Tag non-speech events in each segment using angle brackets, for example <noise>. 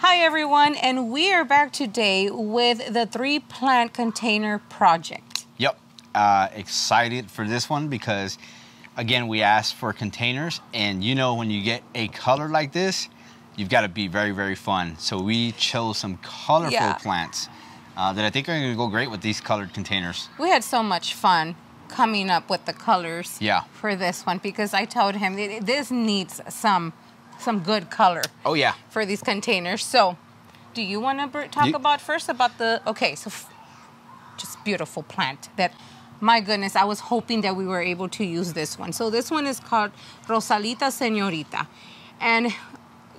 Hi, everyone, and we are back today with the three plant container project. Yep, uh, excited for this one because, again, we asked for containers, and you know, when you get a color like this, you've got to be very, very fun. So we chose some colorful yeah. plants uh, that I think are going to go great with these colored containers. We had so much fun coming up with the colors yeah. for this one because I told him this needs some some good color. Oh yeah. For these containers. So, do you want to talk you, about first about the okay? So, just beautiful plant that. My goodness, I was hoping that we were able to use this one. So this one is called Rosalita Senorita. And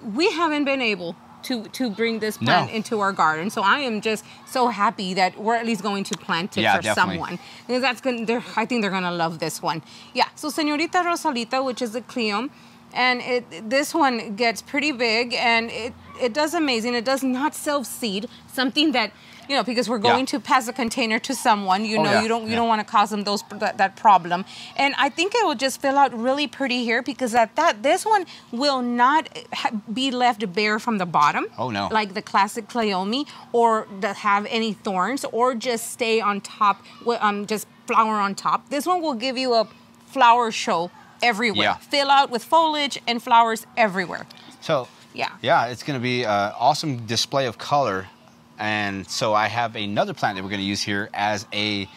we haven't been able to to bring this plant no. into our garden. So I am just so happy that we're at least going to plant it yeah, for definitely. someone. Because that's gonna, I think they're gonna love this one. Yeah. So Senorita Rosalita, which is a Cleum, and it this one gets pretty big and it it does amazing it does not self-seed something that you know because we're going yeah. to pass a container to someone you oh, know yeah. you don't you yeah. don't want to cause them those that, that, problem and i think it will just fill out really pretty here because at that this one will not be left bare from the bottom oh no like the classic cleome or that have any thorns or just stay on top um just flower on top this one will give you a flower show everywhere. Yeah. Fill out with foliage and flowers everywhere. So yeah, yeah, it's going to be an uh, awesome display of color. And so I have another plant that we're going to use here as a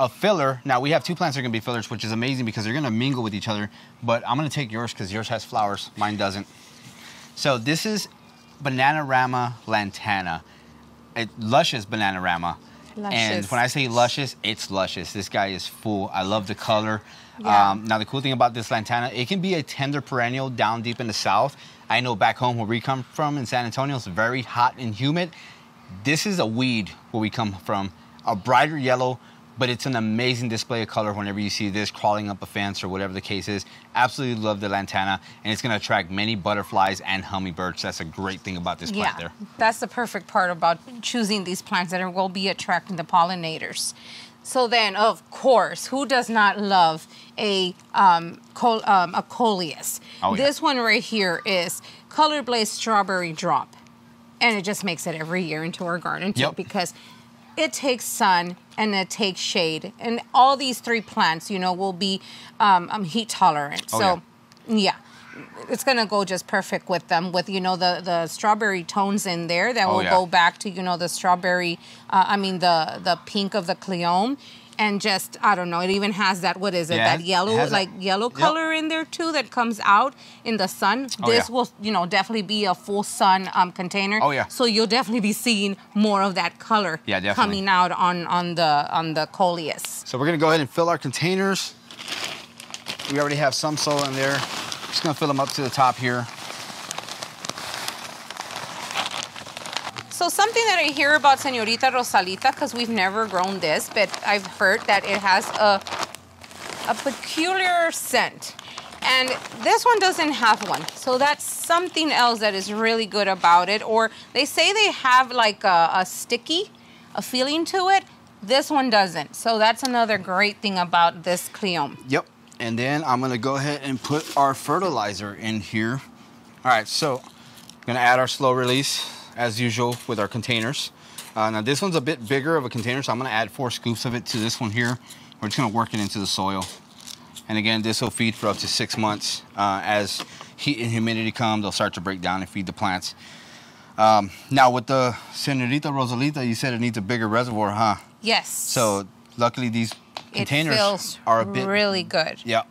a filler. Now we have two plants that are going to be fillers, which is amazing because they're going to mingle with each other. But I'm going to take yours because yours has flowers, mine doesn't. So this is Bananarama lantana, It luscious Bananarama. Luscious. And when I say luscious, it's luscious. This guy is full. I love the color. Yeah. Um, now, the cool thing about this Lantana, it can be a tender perennial down deep in the south. I know back home where we come from in San Antonio, it's very hot and humid. This is a weed where we come from, a brighter yellow but it's an amazing display of color whenever you see this crawling up a fence or whatever the case is. Absolutely love the lantana, and it's going to attract many butterflies and hummingbirds. That's a great thing about this yeah, plant there. That's the perfect part about choosing these plants that will be attracting the pollinators. So then, of course, who does not love a um, col- um, a coleus? Oh, yeah. This one right here is color blaze strawberry drop and it just makes it every year into our garden too yep. because it takes sun and it takes shade. And all these three plants, you know, will be um, um, heat tolerant. Oh, so, yeah. yeah. It's gonna go just perfect with them, with you know the the strawberry tones in there that oh, will yeah. go back to you know the strawberry, uh, I mean the the pink of the cleome, and just I don't know. It even has that what is it? Yeah, that yellow like a, yellow color yep. in there too that comes out in the sun. Oh, this yeah. will you know definitely be a full sun um, container. Oh yeah. So you'll definitely be seeing more of that color yeah, definitely. coming out on on the on the coleus. So we're gonna go ahead and fill our containers. We already have some soil in there. Just gonna fill them up to the top here. So something that I hear about Senorita Rosalita, because we've never grown this, but I've heard that it has a, a peculiar scent. And this one doesn't have one. So that's something else that is really good about it. Or they say they have like a, a sticky, a feeling to it. This one doesn't. So that's another great thing about this Cleome. Yep. And then I'm gonna go ahead and put our fertilizer in here. All right, so I'm gonna add our slow release as usual with our containers. Uh, now this one's a bit bigger of a container, so I'm gonna add four scoops of it to this one here. We're just gonna work it into the soil. And again, this will feed for up to six months. Uh, as heat and humidity come, they'll start to break down and feed the plants. Um, now with the Senorita Rosalita, you said it needs a bigger reservoir, huh? Yes. So luckily these containers are a bit- really good. Yeah,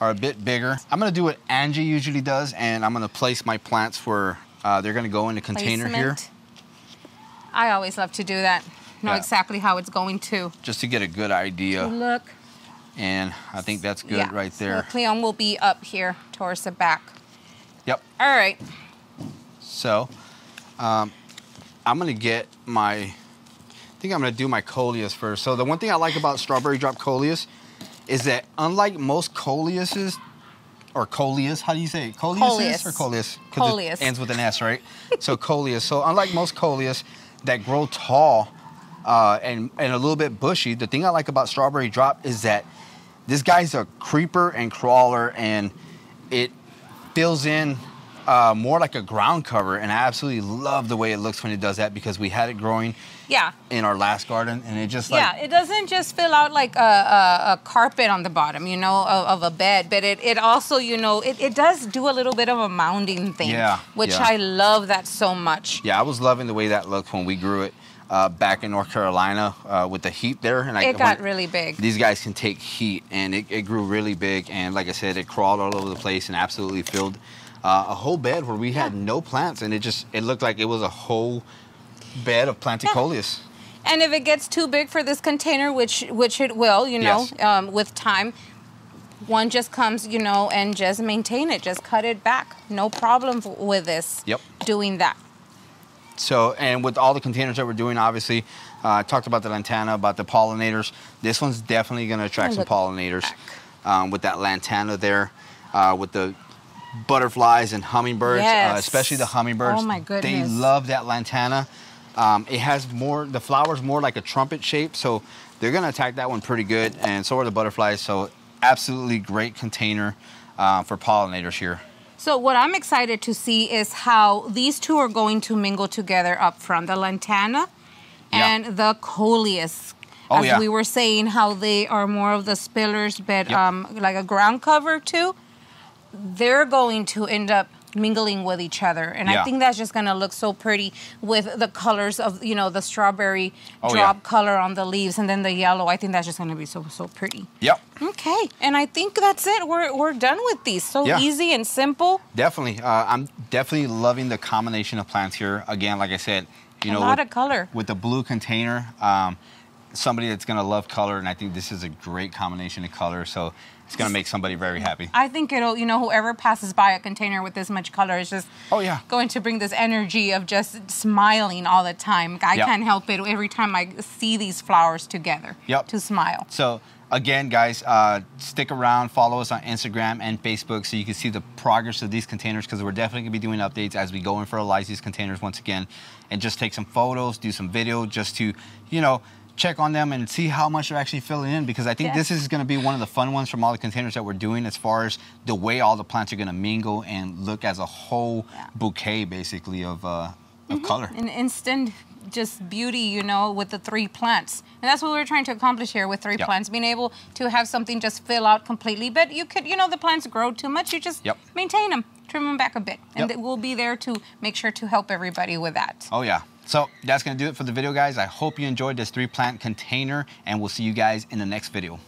are a bit bigger. I'm gonna do what Angie usually does and I'm gonna place my plants where uh, they're going to go in a container Placement. here. I always love to do that. Know yeah. exactly how it's going to. Just to get a good idea. Look. And I think that's good yeah. right there. Cleon will be up here towards the back. Yep. All right. So um, I'm going to get my, I think I'm going to do my coleus first. So the one thing I like about strawberry drop coleus is that unlike most coleuses, or coleus. How do you say it? Coleus, or coleus? Coleus. It ends with an S, right? so <laughs> coleus. So unlike most coleus that grow tall uh, and and a little bit bushy, the thing I like about strawberry drop is that this guy's a creeper and crawler, and it fills in uh, more like a ground cover, and I absolutely love the way it looks when it does that because we had it growing. Yeah. In our last garden, and it just like yeah, it doesn't just fill out like a, a, a carpet on the bottom, you know, of, of, a bed, but it, it also you know it, it does do a little bit of a mounding thing. Yeah. Which yeah. I love that so much. Yeah, I was loving the way that looked when we grew it. Uh, back in North Carolina uh, with the heat there. And I, it got when, really big. These guys can take heat, and it, it, grew really big. And like I said, it crawled all over the place and absolutely filled uh, a whole bed where we yeah. had no plants, and it just it looked like it was a whole bed of planticoleus. Yeah. And if it gets too big for this container, which which it will, you know, yes. um, with time, one just comes, you know, and just maintain it, just cut it back. No problem with this. Yep. Doing that. So, and with all the containers that we're doing, obviously, uh, I talked about the lantana, about the pollinators. This one's definitely going to attract some pollinators um, with that lantana there, uh, with the butterflies and hummingbirds, uh, yes. uh, especially the hummingbirds. Oh my goodness. They love that lantana. Um, it has more, the flower's more like a trumpet shape, so they're gonna attack that one pretty good, and so are the butterflies, so absolutely great container uh, for pollinators here. So what I'm excited to see is how these two are going to mingle together up front, the lantana and yeah. the coleus. Oh, as yeah. we were saying, how they are more of the spillers, but yep. um, like a ground cover too they're going to end up mingling with each other and yeah. i think that's just going to look so pretty with the colors of you know the strawberry oh, drop yeah. color on the leaves and then the yellow i think that's just going to be so so pretty yep okay and i think that's it we're, we're done with these so yeah. easy and simple definitely uh, i'm definitely loving the combination of plants here again like i said you a know a lot with, of color with the blue container um, somebody that's going to love color and i think this is a great combination of color so it's going to make somebody very happy. I think it'll, you know, whoever passes by a container with this much color is just oh yeah going to bring this energy of just smiling all the time. I yep. can't help it every time I see these flowers together. Yep. To smile. So again, guys, uh, stick around, follow us on Instagram and Facebook so you can see the progress of these containers because we're definitely going to be doing updates as we go and fertilize these containers once again and just take some photos, do some video just to, you know, check on them and see how much they're actually filling in because I think this is going to be one of the fun ones from all the containers that we're doing as far as the way all the plants are going to mingle and look as a whole yeah. bouquet basically of, uh, of mm -hmm. color. An instant just beauty, you know, with the three plants. And that's what we're trying to accomplish here with three yep. plants, being able to have something just fill out completely. But you could, you know, the plants grow too much. You just yep. maintain them, trim them back a bit. And yep. we'll be there to make sure to help everybody with that. Oh, yeah. So that's going to do it for the video, guys. I hope you enjoyed this three plant container and we'll see you guys in the next video.